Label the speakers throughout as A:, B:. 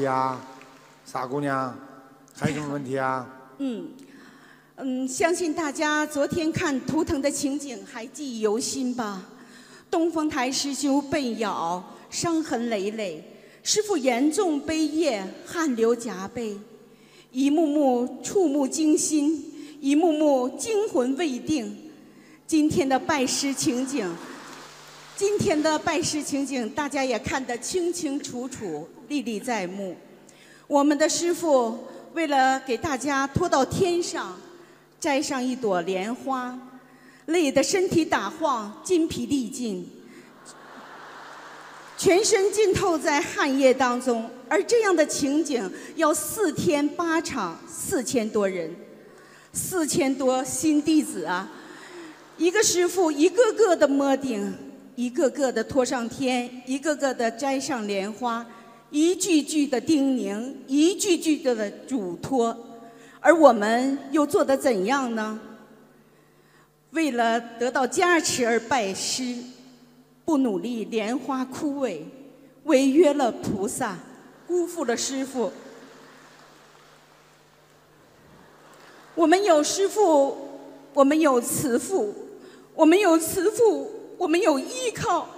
A: 呀，傻姑娘，还有什么问题啊？
B: 嗯，嗯，相信大家昨天看图腾的情景还记忆犹新吧？东风台师兄被咬，伤痕累累；师傅严重悲叶，汗流浃背。一幕幕触目惊心，一幕幕惊魂未定。今天的拜师情景，今天的拜师情景，大家也看得清清楚楚。历历在目。我们的师傅为了给大家托到天上摘上一朵莲花，累得身体打晃，筋疲力尽，全身浸透在汗液当中。而这样的情景要四天八场，四千多人，四千多新弟子啊！一个师傅，一个个的摸顶，一个个的托上天，一个个的摘上莲花。一句句的叮咛，一句句的嘱托，而我们又做得怎样呢？为了得到加持而拜师，不努力，莲花枯萎；违约了菩萨，辜负了师父。我们有师父，我们有慈父，我们有慈父，我们有依靠。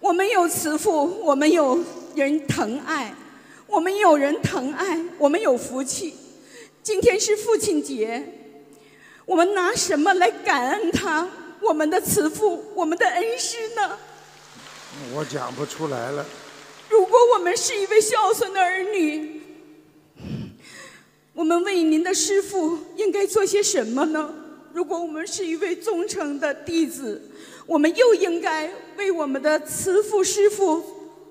B: 我们有慈父，我们有人疼爱，我们有人疼爱，我们有福气。今天是父亲节，我们拿什么来感恩他？我们的慈父，我们的恩师呢？
A: 我讲不出来了。
B: 如果我们是一位孝顺的儿女，我们为您的师父应该做些什么呢？如果我们是一位忠诚的弟子。我们又应该为我们的慈父师父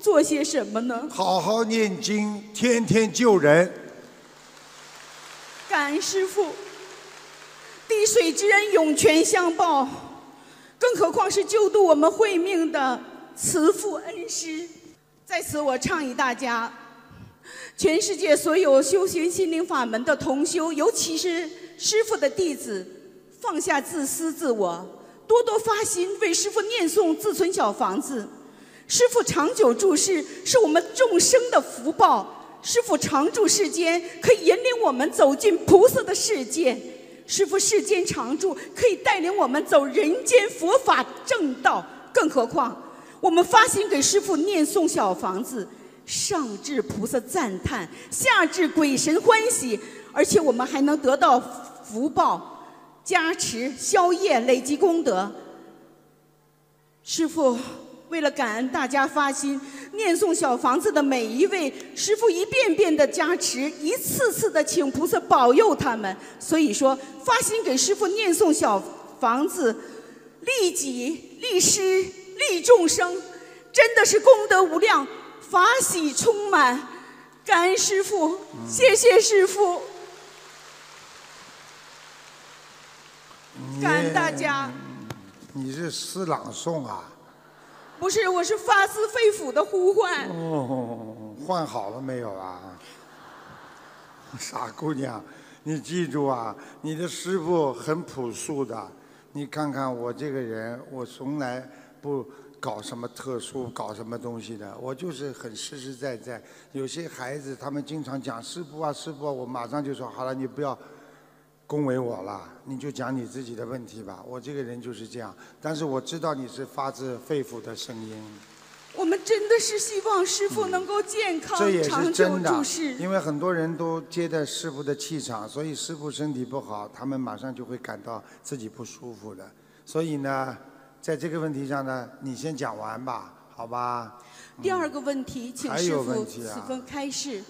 B: 做些什么呢？
A: 好好念经，天天救人。
B: 感恩师父，滴水之恩，涌泉相报，更何况是救度我们慧命的慈父恩师。在此，我倡议大家，全世界所有修行心灵法门的同修，尤其是师父的弟子，放下自私自我。多多发心为师父念诵自存小房子，师父长久住世是我们众生的福报。师父常住世间，可以引领我们走进菩萨的世界；师父世间常住，可以带领我们走人间佛法正道。更何况，我们发心给师父念诵小房子，上至菩萨赞叹，下至鬼神欢喜，而且我们还能得到福报。加持消业，累积功德。师傅为了感恩大家发心念诵小房子的每一位，师傅一遍遍的加持，一次次的请菩萨保佑他们。所以说，发心给师傅念诵小房子，利己、利师、利众生，真的是功德无量，法喜充满。感恩师傅，谢谢师傅。
A: 感恩大家，你是诗朗诵啊？
B: 不是，我是发自肺腑的呼唤。
A: 哦，换好了没有啊？傻姑娘，你记住啊，你的师傅很朴素的。你看看我这个人，我从来不搞什么特殊，搞什么东西的，我就是很实实在在。有些孩子他们经常讲师傅啊师傅，啊，我马上就说好了，你不要。恭维我了，你就讲你自己的问题吧。我这个人就是这样，但是我知道你是发自肺腑的声音。
B: 我们真的是希望师傅能够健康长这也是真的，
A: 因为很多人都接待师傅的气场，所以师傅身体不好，他们马上就会感到自己不舒服的。所以呢，在这个问题上呢，你先讲完吧，好吧？
B: 第二个问题，请师傅此分开示。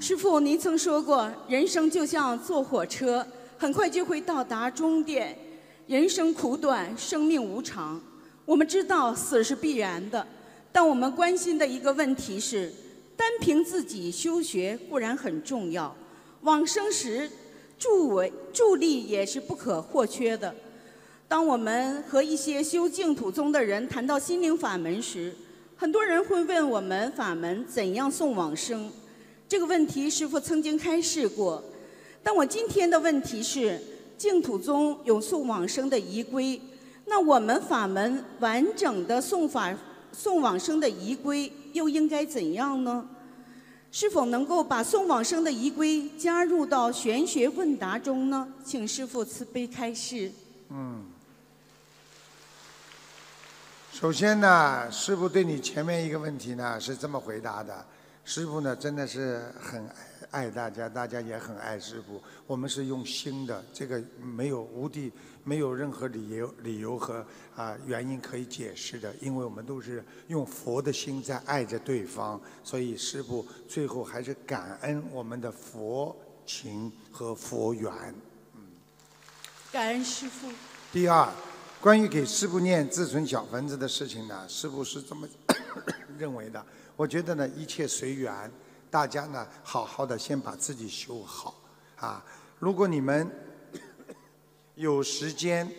B: 师傅，您曾说过，人生就像坐火车，很快就会到达终点。人生苦短，生命无常。我们知道死是必然的，但我们关心的一个问题是：单凭自己修学固然很重要，往生时助为助力也是不可或缺的。当我们和一些修净土宗的人谈到心灵法门时，很多人会问我们：法门怎样送往生？这个问题师父曾经开示过，但我今天的问题是：净土宗有送往生的仪规，那我们法门完整的送法、送往生的仪规又应该怎样呢？是否能够把送往生的仪规加入到玄学问答中呢？请师父慈悲开示。
A: 嗯。首先呢，师父对你前面一个问题呢是这么回答的。师傅呢，真的是很爱大家，大家也很爱师傅。我们是用心的，这个没有无地，没有任何理由、理由和啊原因可以解释的，因为我们都是用佛的心在爱着对方，所以师傅最后还是感恩我们的佛情和佛缘。嗯，
B: 感恩师傅。
A: 第二，关于给师傅念自存小分子的事情呢，师傅是这么 认为的。我觉得呢，一切随缘，大家呢好好的先把自己修好啊。如果你们有时间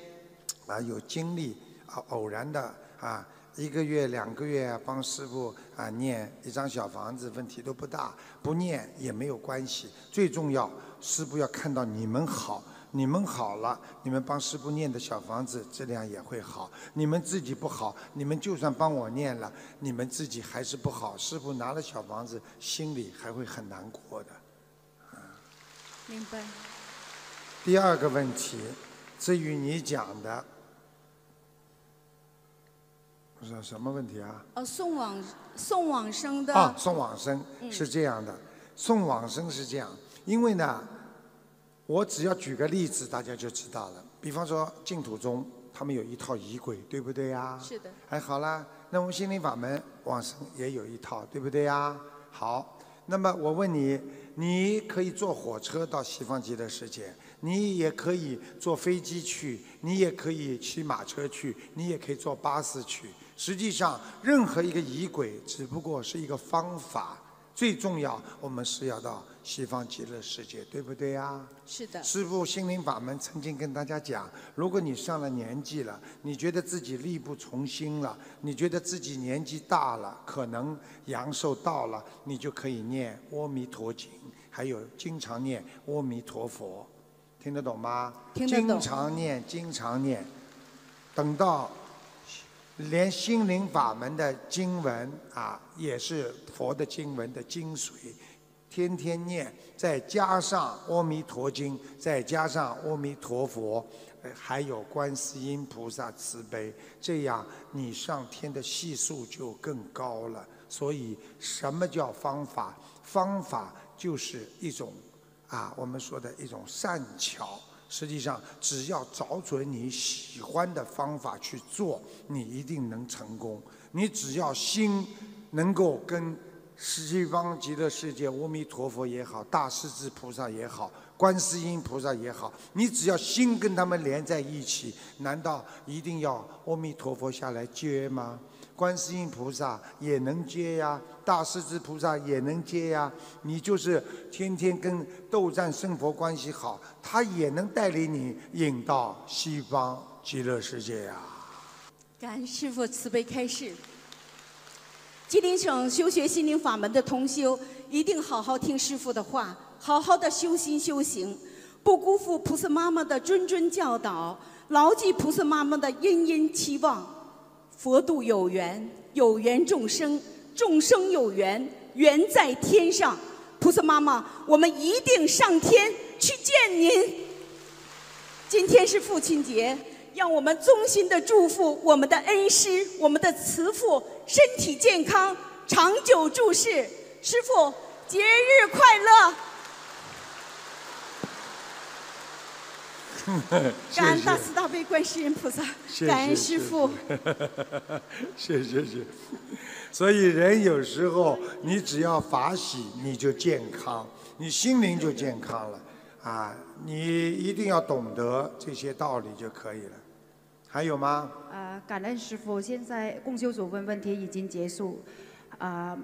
A: 啊，有精力啊，偶然的啊，一个月两个月帮师傅啊念一张小房子，问题都不大，不念也没有关系。最重要，师傅要看到你们好。你们好了，你们帮师傅念的小房子质量也会好。你们自己不好，你们就算帮我念了，你们自己还是不好，师傅拿了小房子，心里还会很难过的。明白。第二个问题，至于你讲的，我说什么问题啊？
B: 呃，送往送往生的。啊，
A: 送往生是这样的，送往生是这样，因为呢。我只要举个例子，大家就知道了。比方说净土中，他们有一套仪轨，对不对呀？是的。哎，好啦，那我们心灵法门往生也有一套，对不对呀？好，那么我问你，你可以坐火车到西方极乐世界，你也可以坐飞机去，你也可以骑马车去，你也可以坐巴士去。实际上，任何一个仪轨只不过是一个方法，最重要我们是要到。西方极乐世界，对不对啊？是的。师父心灵法门曾经跟大家讲，如果你上了年纪了，你觉得自己力不从心了，你觉得自己年纪大了，可能阳寿到了，你就可以念阿弥陀经，还有经常念阿弥陀佛，听得懂吗？听得懂。经常念，经常念，等到连心灵法门的经文啊，也是佛的经文的精髓。天天念，再加上《阿弥陀经》，再加上阿弥陀佛，还有观世音菩萨慈悲，这样你上天的系数就更高了。所以，什么叫方法？方法就是一种，啊，我们说的一种善巧。实际上，只要找准你喜欢的方法去做，你一定能成功。你只要心能够跟。西方极乐世界，阿弥陀佛也好，大势至菩萨也好，观世音菩萨也好，你只要心跟他们连在一起，难道一定要阿弥陀佛下来接吗？观世音菩萨也能接呀，大势至菩萨也能接呀。你就是天天跟斗战胜佛关系好，他也能带领你引到西方极乐世界呀。
B: 感恩师父慈悲开示。吉林省修学心灵法门的同修，一定好好听师父的话，好好的修心修行，不辜负菩萨妈妈的谆谆教导，牢记菩萨妈妈的殷殷期望。佛度有缘，有缘众生，众生有缘，缘在天上。菩萨妈妈，我们一定上天去见您。今天是父亲节。让我们衷心的祝福我们的恩师、我们的慈父身体健康，长久住世。师父，节日快乐！
A: 感恩大慈
B: 大悲观世音菩萨，感恩师父。
A: 谢谢 谢谢。所以人有时候，你只要法喜，你就健康，你心灵就健康了。啊，你一定要懂得这些道理就可以了。还有吗？
B: 啊，感恩师傅。现在共修组问问题已经结束，啊。